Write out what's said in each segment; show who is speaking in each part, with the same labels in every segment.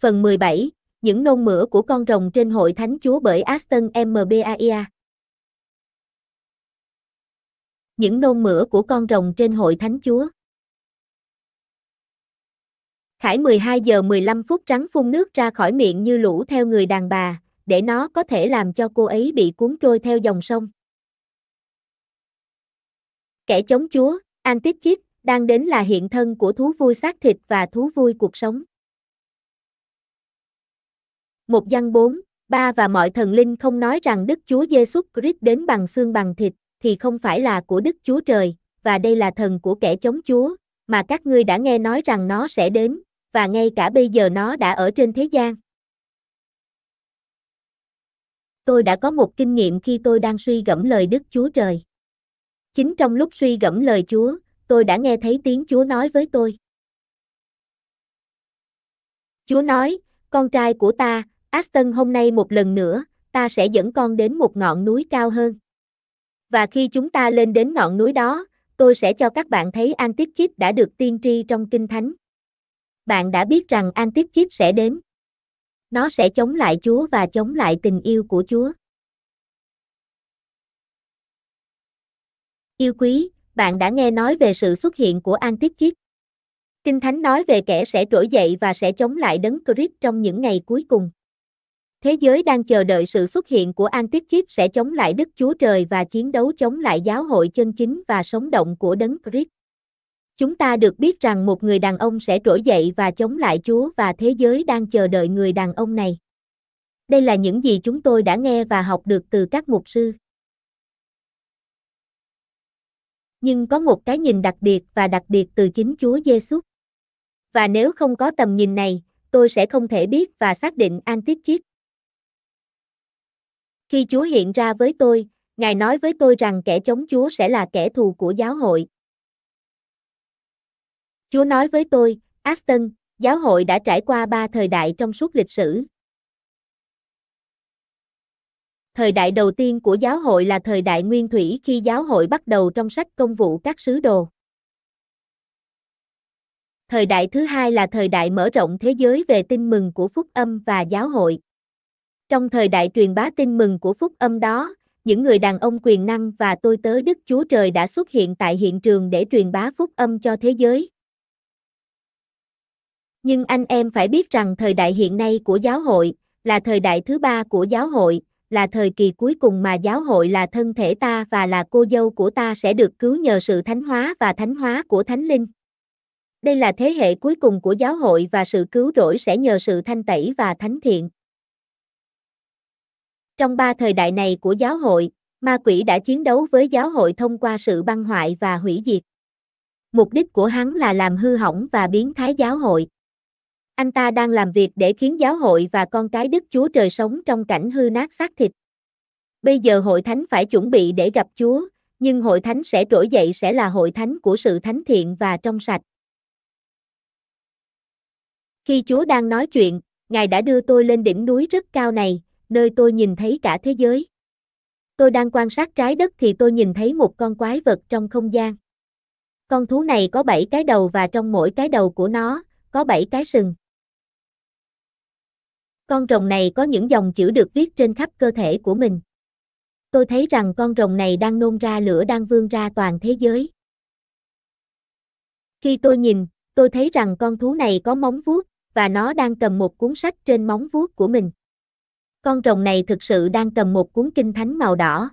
Speaker 1: Phần 17, những nôn mửa của con rồng trên hội thánh chúa bởi Aston MBAIA. Những nôn mửa của con rồng trên hội thánh chúa. Khải 12 giờ 15 phút trắng phun nước ra khỏi miệng như lũ theo người đàn bà, để nó có thể làm cho cô ấy bị cuốn trôi theo dòng sông. Kẻ chống chúa, Antichip, đang đến là hiện thân của thú vui xác thịt và thú vui cuộc sống một văn bốn ba và mọi thần linh không nói rằng Đức Chúa Giêsu Christ đến bằng xương bằng thịt, thì không phải là của Đức Chúa Trời, và đây là thần của kẻ chống Chúa, mà các ngươi đã nghe nói rằng nó sẽ đến, và ngay cả bây giờ nó đã ở trên thế gian. Tôi đã có một kinh nghiệm khi tôi đang suy gẫm lời Đức Chúa Trời. Chính trong lúc suy gẫm lời Chúa, tôi đã nghe thấy tiếng Chúa nói với tôi. Chúa nói, con trai của ta, Aston hôm nay một lần nữa, ta sẽ dẫn con đến một ngọn núi cao hơn. Và khi chúng ta lên đến ngọn núi đó, tôi sẽ cho các bạn thấy Antichip đã được tiên tri trong Kinh Thánh. Bạn đã biết rằng Antichip sẽ đến. Nó sẽ chống lại Chúa và chống lại tình yêu của Chúa. Yêu quý, bạn đã nghe nói về sự xuất hiện của Antichip. Kinh Thánh nói về kẻ sẽ trỗi dậy và sẽ chống lại đấng Christ trong những ngày cuối cùng. Thế giới đang chờ đợi sự xuất hiện của Antichrist sẽ chống lại Đức Chúa Trời và chiến đấu chống lại giáo hội chân chính và sống động của Đấng Christ. Chúng ta được biết rằng một người đàn ông sẽ trỗi dậy và chống lại Chúa và thế giới đang chờ đợi người đàn ông này. Đây là những gì chúng tôi đã nghe và học được từ các mục sư. Nhưng có một cái nhìn đặc biệt và đặc biệt từ chính Chúa Giêsu. Và nếu không có tầm nhìn này, tôi sẽ không thể biết và xác định Antichrist khi Chúa hiện ra với tôi, Ngài nói với tôi rằng kẻ chống Chúa sẽ là kẻ thù của giáo hội. Chúa nói với tôi, Aston, giáo hội đã trải qua ba thời đại trong suốt lịch sử. Thời đại đầu tiên của giáo hội là thời đại nguyên thủy khi giáo hội bắt đầu trong sách công vụ các sứ đồ. Thời đại thứ hai là thời đại mở rộng thế giới về tin mừng của phúc âm và giáo hội. Trong thời đại truyền bá tin mừng của phúc âm đó, những người đàn ông quyền năng và tôi tớ Đức Chúa Trời đã xuất hiện tại hiện trường để truyền bá phúc âm cho thế giới. Nhưng anh em phải biết rằng thời đại hiện nay của giáo hội là thời đại thứ ba của giáo hội, là thời kỳ cuối cùng mà giáo hội là thân thể ta và là cô dâu của ta sẽ được cứu nhờ sự thánh hóa và thánh hóa của thánh linh. Đây là thế hệ cuối cùng của giáo hội và sự cứu rỗi sẽ nhờ sự thanh tẩy và thánh thiện. Trong ba thời đại này của giáo hội, ma quỷ đã chiến đấu với giáo hội thông qua sự băng hoại và hủy diệt. Mục đích của hắn là làm hư hỏng và biến thái giáo hội. Anh ta đang làm việc để khiến giáo hội và con cái Đức Chúa Trời sống trong cảnh hư nát xác thịt. Bây giờ hội thánh phải chuẩn bị để gặp Chúa, nhưng hội thánh sẽ trỗi dậy sẽ là hội thánh của sự thánh thiện và trong sạch. Khi Chúa đang nói chuyện, Ngài đã đưa tôi lên đỉnh núi rất cao này, nơi tôi nhìn thấy cả thế giới. Tôi đang quan sát trái đất thì tôi nhìn thấy một con quái vật trong không gian. Con thú này có 7 cái đầu và trong mỗi cái đầu của nó có 7 cái sừng. Con rồng này có những dòng chữ được viết trên khắp cơ thể của mình. Tôi thấy rằng con rồng này đang nôn ra lửa đang vươn ra toàn thế giới. Khi tôi nhìn, tôi thấy rằng con thú này có móng vuốt và nó đang cầm một cuốn sách trên móng vuốt của mình. Con rồng này thực sự đang cầm một cuốn kinh thánh màu đỏ.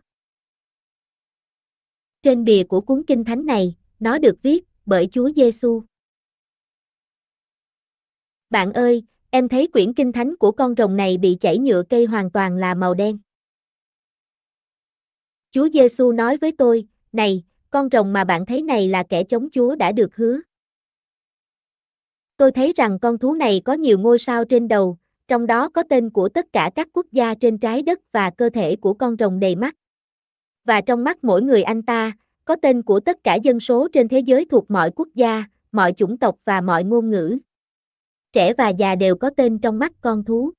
Speaker 1: Trên bìa của cuốn kinh thánh này, nó được viết bởi Chúa Giêsu. Bạn ơi, em thấy quyển kinh thánh của con rồng này bị chảy nhựa cây hoàn toàn là màu đen. Chúa Giêsu nói với tôi, "Này, con rồng mà bạn thấy này là kẻ chống Chúa đã được hứa." Tôi thấy rằng con thú này có nhiều ngôi sao trên đầu, trong đó có tên của tất cả các quốc gia trên trái đất và cơ thể của con rồng đầy mắt. Và trong mắt mỗi người anh ta, có tên của tất cả dân số trên thế giới thuộc mọi quốc gia, mọi chủng tộc và mọi ngôn ngữ. Trẻ và già đều có tên trong mắt con thú.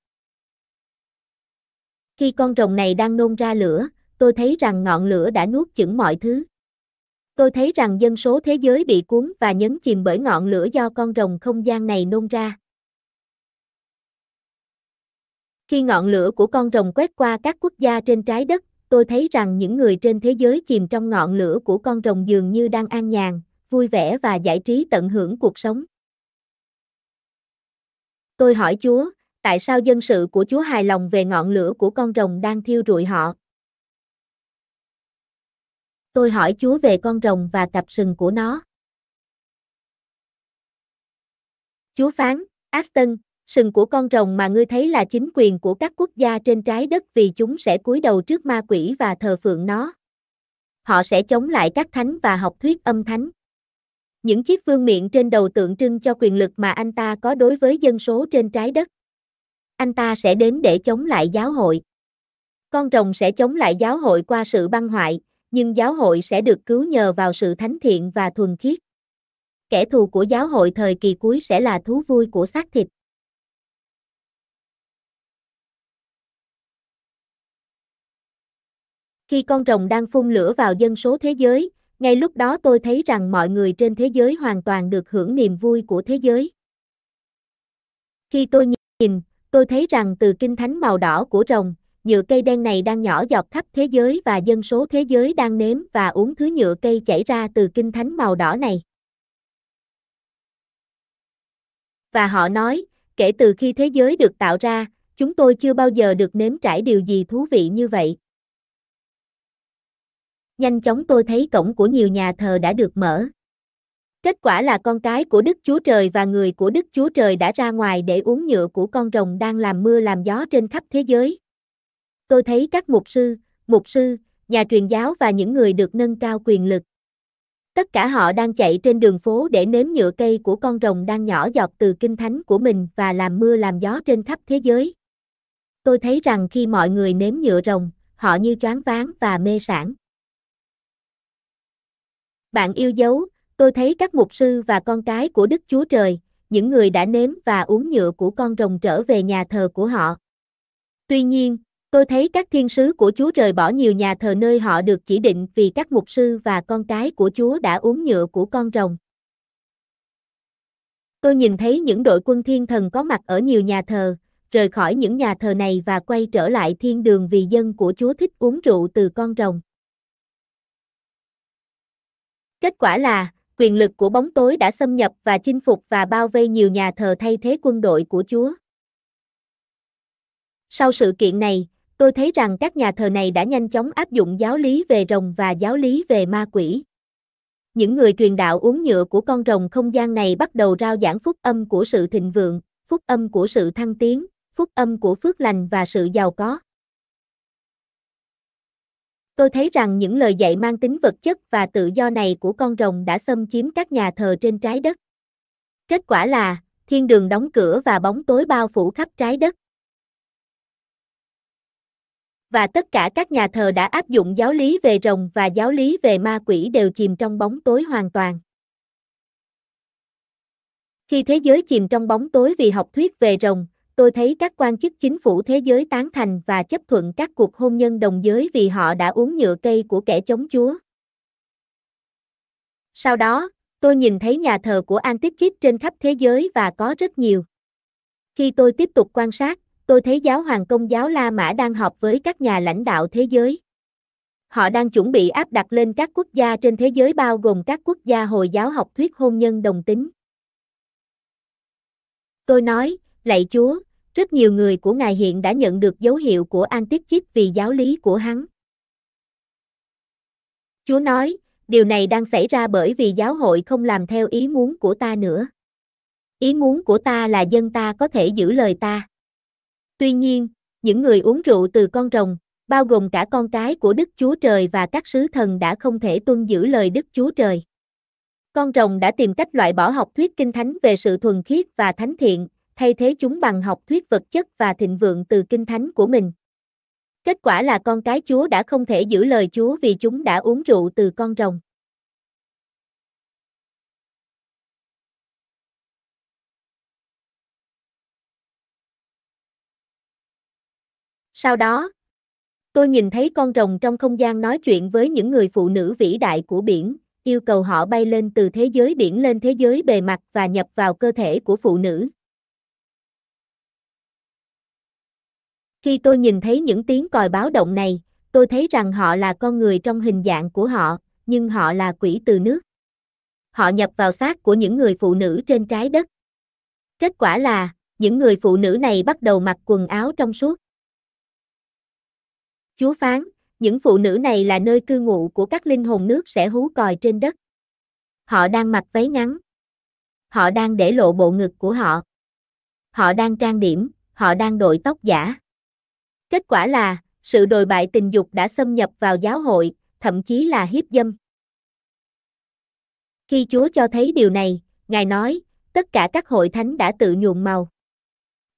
Speaker 1: Khi con rồng này đang nôn ra lửa, tôi thấy rằng ngọn lửa đã nuốt chửng mọi thứ. Tôi thấy rằng dân số thế giới bị cuốn và nhấn chìm bởi ngọn lửa do con rồng không gian này nôn ra. Khi ngọn lửa của con rồng quét qua các quốc gia trên trái đất, tôi thấy rằng những người trên thế giới chìm trong ngọn lửa của con rồng dường như đang an nhàn, vui vẻ và giải trí tận hưởng cuộc sống. Tôi hỏi Chúa, tại sao dân sự của Chúa hài lòng về ngọn lửa của con rồng đang thiêu rụi họ? Tôi hỏi Chúa về con rồng và cặp sừng của nó. Chúa phán, Aston, sừng của con rồng mà ngươi thấy là chính quyền của các quốc gia trên trái đất vì chúng sẽ cúi đầu trước ma quỷ và thờ phượng nó. Họ sẽ chống lại các thánh và học thuyết âm thánh. Những chiếc vương miện trên đầu tượng trưng cho quyền lực mà anh ta có đối với dân số trên trái đất. Anh ta sẽ đến để chống lại giáo hội. Con rồng sẽ chống lại giáo hội qua sự băng hoại, nhưng giáo hội sẽ được cứu nhờ vào sự thánh thiện và thuần khiết. Kẻ thù của giáo hội thời kỳ cuối sẽ là thú vui của xác thịt. Khi con rồng đang phun lửa vào dân số thế giới, ngay lúc đó tôi thấy rằng mọi người trên thế giới hoàn toàn được hưởng niềm vui của thế giới. Khi tôi nhìn, tôi thấy rằng từ kinh thánh màu đỏ của rồng, nhựa cây đen này đang nhỏ dọc khắp thế giới và dân số thế giới đang nếm và uống thứ nhựa cây chảy ra từ kinh thánh màu đỏ này. Và họ nói, kể từ khi thế giới được tạo ra, chúng tôi chưa bao giờ được nếm trải điều gì thú vị như vậy nhanh chóng tôi thấy cổng của nhiều nhà thờ đã được mở. Kết quả là con cái của Đức Chúa Trời và người của Đức Chúa Trời đã ra ngoài để uống nhựa của con rồng đang làm mưa làm gió trên khắp thế giới. Tôi thấy các mục sư, mục sư, nhà truyền giáo và những người được nâng cao quyền lực. Tất cả họ đang chạy trên đường phố để nếm nhựa cây của con rồng đang nhỏ giọt từ kinh thánh của mình và làm mưa làm gió trên khắp thế giới. Tôi thấy rằng khi mọi người nếm nhựa rồng, họ như choáng váng và mê sản. Bạn yêu dấu, tôi thấy các mục sư và con cái của Đức Chúa Trời, những người đã nếm và uống nhựa của con rồng trở về nhà thờ của họ. Tuy nhiên, tôi thấy các thiên sứ của Chúa trời bỏ nhiều nhà thờ nơi họ được chỉ định vì các mục sư và con cái của Chúa đã uống nhựa của con rồng. Tôi nhìn thấy những đội quân thiên thần có mặt ở nhiều nhà thờ, rời khỏi những nhà thờ này và quay trở lại thiên đường vì dân của Chúa thích uống rượu từ con rồng. Kết quả là, quyền lực của bóng tối đã xâm nhập và chinh phục và bao vây nhiều nhà thờ thay thế quân đội của Chúa. Sau sự kiện này, tôi thấy rằng các nhà thờ này đã nhanh chóng áp dụng giáo lý về rồng và giáo lý về ma quỷ. Những người truyền đạo uống nhựa của con rồng không gian này bắt đầu rao giảng phúc âm của sự thịnh vượng, phúc âm của sự thăng tiến, phúc âm của phước lành và sự giàu có. Tôi thấy rằng những lời dạy mang tính vật chất và tự do này của con rồng đã xâm chiếm các nhà thờ trên trái đất. Kết quả là, thiên đường đóng cửa và bóng tối bao phủ khắp trái đất. Và tất cả các nhà thờ đã áp dụng giáo lý về rồng và giáo lý về ma quỷ đều chìm trong bóng tối hoàn toàn. Khi thế giới chìm trong bóng tối vì học thuyết về rồng, Tôi thấy các quan chức chính phủ thế giới tán thành và chấp thuận các cuộc hôn nhân đồng giới vì họ đã uống nhựa cây của kẻ chống chúa. Sau đó, tôi nhìn thấy nhà thờ của Antichit trên khắp thế giới và có rất nhiều. Khi tôi tiếp tục quan sát, tôi thấy giáo hoàng công giáo La Mã đang họp với các nhà lãnh đạo thế giới. Họ đang chuẩn bị áp đặt lên các quốc gia trên thế giới bao gồm các quốc gia Hồi giáo học thuyết hôn nhân đồng tính. Tôi nói, lạy Chúa, rất nhiều người của Ngài hiện đã nhận được dấu hiệu của an tiết Antichit vì giáo lý của hắn. Chúa nói, điều này đang xảy ra bởi vì giáo hội không làm theo ý muốn của ta nữa. Ý muốn của ta là dân ta có thể giữ lời ta. Tuy nhiên, những người uống rượu từ con rồng, bao gồm cả con cái của Đức Chúa Trời và các sứ thần đã không thể tuân giữ lời Đức Chúa Trời. Con rồng đã tìm cách loại bỏ học thuyết kinh thánh về sự thuần khiết và thánh thiện, thay thế chúng bằng học thuyết vật chất và thịnh vượng từ kinh thánh của mình. Kết quả là con cái Chúa đã không thể giữ lời Chúa vì chúng đã uống rượu từ con rồng. Sau đó, tôi nhìn thấy con rồng trong không gian nói chuyện với những người phụ nữ vĩ đại của biển, yêu cầu họ bay lên từ thế giới biển lên thế giới bề mặt và nhập vào cơ thể của phụ nữ. Khi tôi nhìn thấy những tiếng còi báo động này, tôi thấy rằng họ là con người trong hình dạng của họ, nhưng họ là quỷ từ nước. Họ nhập vào xác của những người phụ nữ trên trái đất. Kết quả là, những người phụ nữ này bắt đầu mặc quần áo trong suốt. Chúa phán, những phụ nữ này là nơi cư ngụ của các linh hồn nước sẽ hú còi trên đất. Họ đang mặc váy ngắn. Họ đang để lộ bộ ngực của họ. Họ đang trang điểm, họ đang đội tóc giả. Kết quả là, sự đồi bại tình dục đã xâm nhập vào giáo hội, thậm chí là hiếp dâm. Khi Chúa cho thấy điều này, Ngài nói, tất cả các hội thánh đã tự nhuộm màu.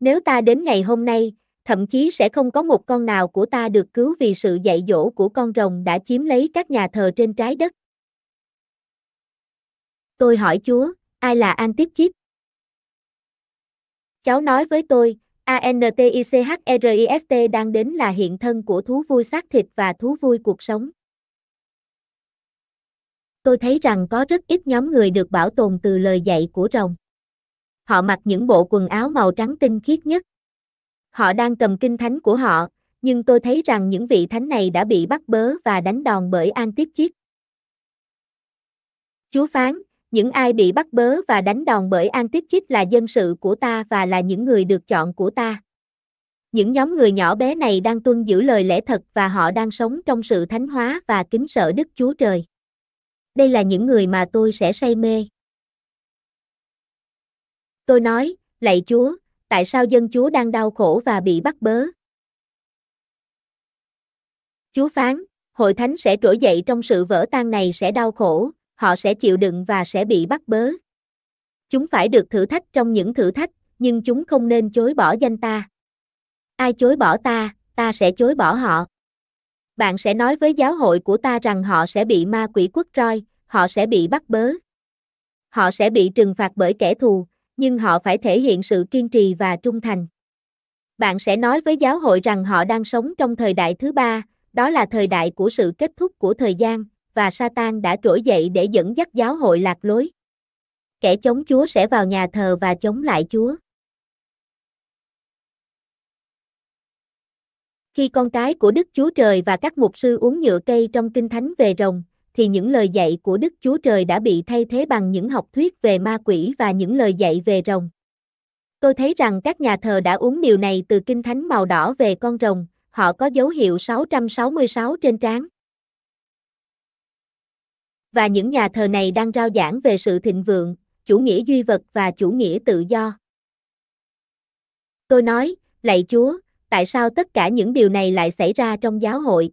Speaker 1: Nếu ta đến ngày hôm nay, thậm chí sẽ không có một con nào của ta được cứu vì sự dạy dỗ của con rồng đã chiếm lấy các nhà thờ trên trái đất. Tôi hỏi Chúa, ai là Antichip? Cháu nói với tôi, ANTICHRIST e đang đến là hiện thân của thú vui xác thịt và thú vui cuộc sống. Tôi thấy rằng có rất ít nhóm người được bảo tồn từ lời dạy của rồng. Họ mặc những bộ quần áo màu trắng tinh khiết nhất. Họ đang cầm kinh thánh của họ, nhưng tôi thấy rằng những vị thánh này đã bị bắt bớ và đánh đòn bởi Antichit. Chúa phán, những ai bị bắt bớ và đánh đòn bởi an tiếp chích là dân sự của ta và là những người được chọn của ta. Những nhóm người nhỏ bé này đang tuân giữ lời lẽ thật và họ đang sống trong sự thánh hóa và kính sợ Đức Chúa Trời. Đây là những người mà tôi sẽ say mê. Tôi nói, lạy Chúa, tại sao dân Chúa đang đau khổ và bị bắt bớ? Chúa phán, hội thánh sẽ trỗi dậy trong sự vỡ tan này sẽ đau khổ, họ sẽ chịu đựng và sẽ bị bắt bớ. Chúng phải được thử thách trong những thử thách, nhưng chúng không nên chối bỏ danh ta. Ai chối bỏ ta, ta sẽ chối bỏ họ. Bạn sẽ nói với giáo hội của ta rằng họ sẽ bị ma quỷ quất roi, họ sẽ bị bắt bớ. Họ sẽ bị trừng phạt bởi kẻ thù, nhưng họ phải thể hiện sự kiên trì và trung thành. Bạn sẽ nói với giáo hội rằng họ đang sống trong thời đại thứ ba, đó là thời đại của sự kết thúc của thời gian, và Satan đã trỗi dậy để dẫn dắt giáo hội lạc lối. Kẻ chống Chúa sẽ vào nhà thờ và chống lại Chúa. Khi con cái của Đức Chúa Trời và các mục sư uống nhựa cây trong kinh thánh về rồng, thì những lời dạy của Đức Chúa Trời đã bị thay thế bằng những học thuyết về ma quỷ và những lời dạy về rồng. Tôi thấy rằng các nhà thờ đã uống điều này từ kinh thánh màu đỏ về con rồng, họ có dấu hiệu 666 trên trán và những nhà thờ này đang rao giảng về sự thịnh vượng, chủ nghĩa duy vật và chủ nghĩa tự do. Tôi nói, lạy Chúa, tại sao tất cả những điều này lại xảy ra trong giáo hội?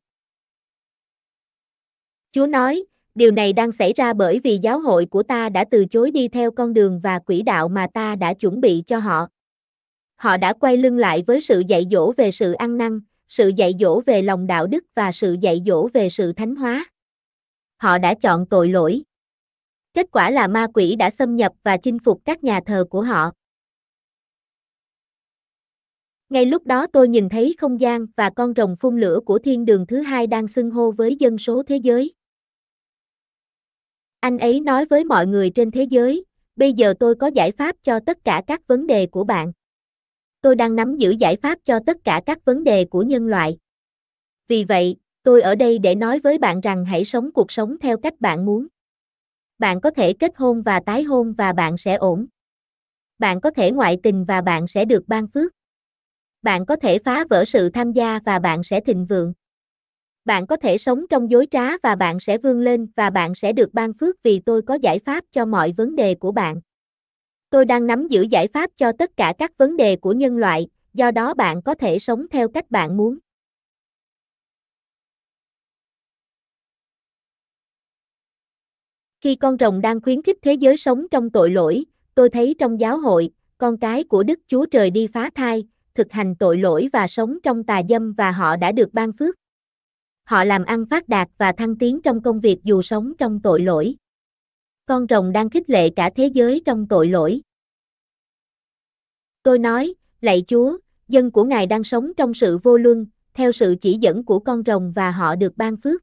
Speaker 1: Chúa nói, điều này đang xảy ra bởi vì giáo hội của ta đã từ chối đi theo con đường và quỹ đạo mà ta đã chuẩn bị cho họ. Họ đã quay lưng lại với sự dạy dỗ về sự ăn năn, sự dạy dỗ về lòng đạo đức và sự dạy dỗ về sự thánh hóa họ đã chọn tội lỗi. Kết quả là ma quỷ đã xâm nhập và chinh phục các nhà thờ của họ. Ngay lúc đó tôi nhìn thấy không gian và con rồng phun lửa của thiên đường thứ hai đang xưng hô với dân số thế giới. Anh ấy nói với mọi người trên thế giới, bây giờ tôi có giải pháp cho tất cả các vấn đề của bạn. Tôi đang nắm giữ giải pháp cho tất cả các vấn đề của nhân loại. Vì vậy, Tôi ở đây để nói với bạn rằng hãy sống cuộc sống theo cách bạn muốn. Bạn có thể kết hôn và tái hôn và bạn sẽ ổn. Bạn có thể ngoại tình và bạn sẽ được ban phước. Bạn có thể phá vỡ sự tham gia và bạn sẽ thịnh vượng. Bạn có thể sống trong dối trá và bạn sẽ vươn lên và bạn sẽ được ban phước vì tôi có giải pháp cho mọi vấn đề của bạn. Tôi đang nắm giữ giải pháp cho tất cả các vấn đề của nhân loại, do đó bạn có thể sống theo cách bạn muốn. Khi con rồng đang khuyến khích thế giới sống trong tội lỗi, tôi thấy trong giáo hội, con cái của Đức Chúa Trời đi phá thai, thực hành tội lỗi và sống trong tà dâm và họ đã được ban phước. Họ làm ăn phát đạt và thăng tiến trong công việc dù sống trong tội lỗi. Con rồng đang khích lệ cả thế giới trong tội lỗi. Tôi nói, lạy Chúa, dân của Ngài đang sống trong sự vô luân, theo sự chỉ dẫn của con rồng và họ được ban phước.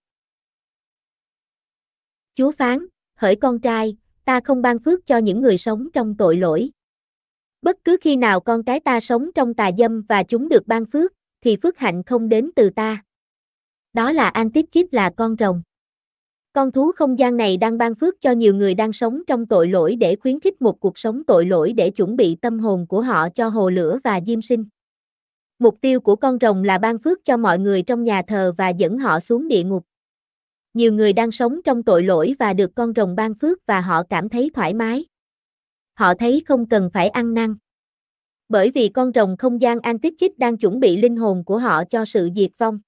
Speaker 1: Chúa phán, hỡi con trai, ta không ban phước cho những người sống trong tội lỗi. Bất cứ khi nào con cái ta sống trong tà dâm và chúng được ban phước, thì phước hạnh không đến từ ta. Đó là an tiếp chip là con rồng. Con thú không gian này đang ban phước cho nhiều người đang sống trong tội lỗi để khuyến khích một cuộc sống tội lỗi để chuẩn bị tâm hồn của họ cho hồ lửa và diêm sinh. Mục tiêu của con rồng là ban phước cho mọi người trong nhà thờ và dẫn họ xuống địa ngục nhiều người đang sống trong tội lỗi và được con rồng ban phước và họ cảm thấy thoải mái. Họ thấy không cần phải ăn năn. Bởi vì con rồng không gian An Chích đang chuẩn bị linh hồn của họ cho sự diệt vong.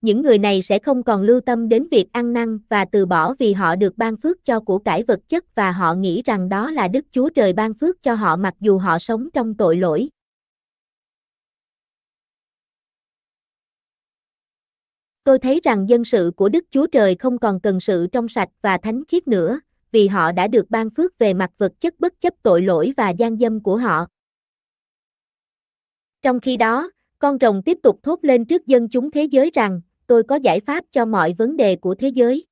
Speaker 1: Những người này sẽ không còn lưu tâm đến việc ăn năn và từ bỏ vì họ được ban phước cho của cải vật chất và họ nghĩ rằng đó là Đức Chúa Trời ban phước cho họ mặc dù họ sống trong tội lỗi. Tôi thấy rằng dân sự của Đức Chúa Trời không còn cần sự trong sạch và thánh khiết nữa, vì họ đã được ban phước về mặt vật chất bất chấp tội lỗi và gian dâm của họ. Trong khi đó, con rồng tiếp tục thốt lên trước dân chúng thế giới rằng, tôi có giải pháp cho mọi vấn đề của thế giới.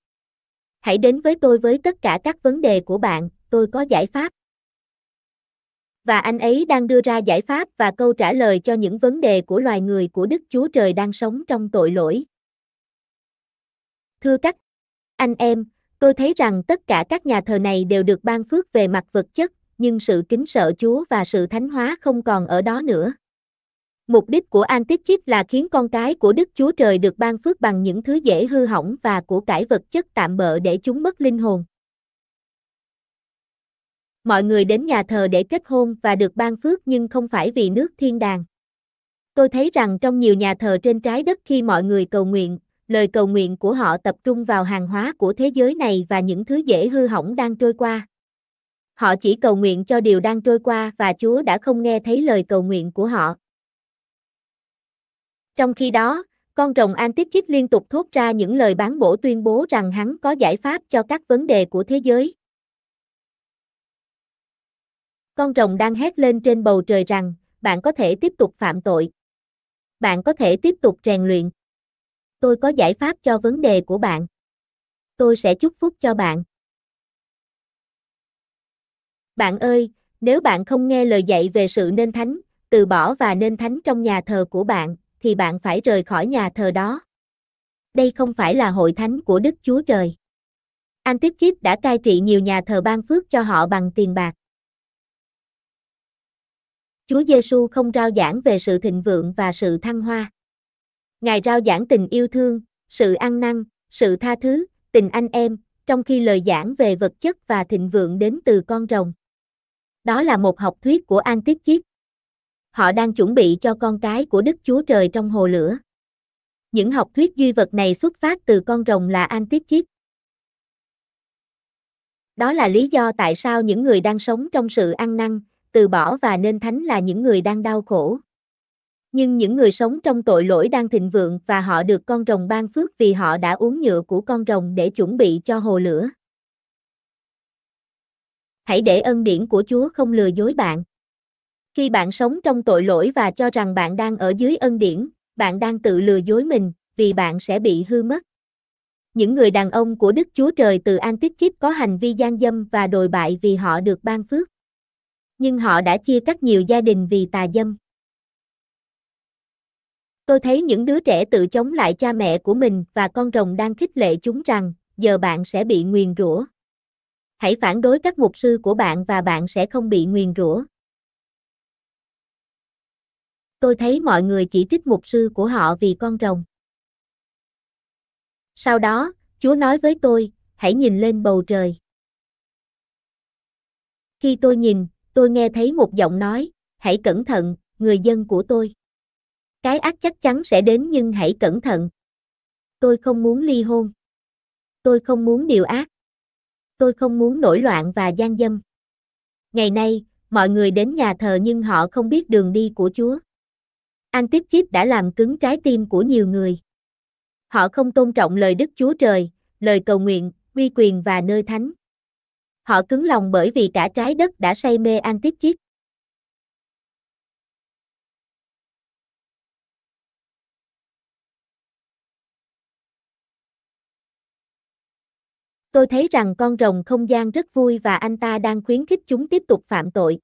Speaker 1: Hãy đến với tôi với tất cả các vấn đề của bạn, tôi có giải pháp. Và anh ấy đang đưa ra giải pháp và câu trả lời cho những vấn đề của loài người của Đức Chúa Trời đang sống trong tội lỗi. Thưa các anh em, tôi thấy rằng tất cả các nhà thờ này đều được ban phước về mặt vật chất, nhưng sự kính sợ Chúa và sự thánh hóa không còn ở đó nữa. Mục đích của Antichip là khiến con cái của Đức Chúa Trời được ban phước bằng những thứ dễ hư hỏng và của cải vật chất tạm bợ để chúng mất linh hồn. Mọi người đến nhà thờ để kết hôn và được ban phước nhưng không phải vì nước thiên đàng. Tôi thấy rằng trong nhiều nhà thờ trên trái đất khi mọi người cầu nguyện, lời cầu nguyện của họ tập trung vào hàng hóa của thế giới này và những thứ dễ hư hỏng đang trôi qua. Họ chỉ cầu nguyện cho điều đang trôi qua và Chúa đã không nghe thấy lời cầu nguyện của họ. Trong khi đó, con rồng Antichit liên tục thốt ra những lời bán bổ tuyên bố rằng hắn có giải pháp cho các vấn đề của thế giới. Con rồng đang hét lên trên bầu trời rằng, bạn có thể tiếp tục phạm tội. Bạn có thể tiếp tục rèn luyện tôi có giải pháp cho vấn đề của bạn. Tôi sẽ chúc phúc cho bạn. Bạn ơi, nếu bạn không nghe lời dạy về sự nên thánh, từ bỏ và nên thánh trong nhà thờ của bạn, thì bạn phải rời khỏi nhà thờ đó. Đây không phải là hội thánh của Đức Chúa Trời. Antichip đã cai trị nhiều nhà thờ ban phước cho họ bằng tiền bạc. Chúa Giêsu không rao giảng về sự thịnh vượng và sự thăng hoa. Ngài rao giảng tình yêu thương, sự ăn năn, sự tha thứ, tình anh em, trong khi lời giảng về vật chất và thịnh vượng đến từ con rồng. Đó là một học thuyết của An Tiết Chiết. Họ đang chuẩn bị cho con cái của Đức Chúa Trời trong hồ lửa. Những học thuyết duy vật này xuất phát từ con rồng là An Tiết Chiết. Đó là lý do tại sao những người đang sống trong sự ăn năn, từ bỏ và nên thánh là những người đang đau khổ nhưng những người sống trong tội lỗi đang thịnh vượng và họ được con rồng ban phước vì họ đã uống nhựa của con rồng để chuẩn bị cho hồ lửa. Hãy để ân điển của Chúa không lừa dối bạn. Khi bạn sống trong tội lỗi và cho rằng bạn đang ở dưới ân điển, bạn đang tự lừa dối mình, vì bạn sẽ bị hư mất. Những người đàn ông của Đức Chúa Trời từ Antichip có hành vi gian dâm và đồi bại vì họ được ban phước. Nhưng họ đã chia cắt nhiều gia đình vì tà dâm. Tôi thấy những đứa trẻ tự chống lại cha mẹ của mình và con rồng đang khích lệ chúng rằng, giờ bạn sẽ bị nguyền rủa. Hãy phản đối các mục sư của bạn và bạn sẽ không bị nguyền rủa. Tôi thấy mọi người chỉ trích mục sư của họ vì con rồng. Sau đó, Chúa nói với tôi, hãy nhìn lên bầu trời. Khi tôi nhìn, tôi nghe thấy một giọng nói, hãy cẩn thận, người dân của tôi. Cái ác chắc chắn sẽ đến nhưng hãy cẩn thận. Tôi không muốn ly hôn. Tôi không muốn điều ác. Tôi không muốn nổi loạn và gian dâm. Ngày nay, mọi người đến nhà thờ nhưng họ không biết đường đi của Chúa. Anh Antichip đã làm cứng trái tim của nhiều người. Họ không tôn trọng lời Đức Chúa Trời, lời cầu nguyện, uy quyền và nơi thánh. Họ cứng lòng bởi vì cả trái đất đã say mê anh Antichip. Tôi thấy rằng con rồng không gian rất vui và anh ta đang khuyến khích chúng tiếp tục phạm tội.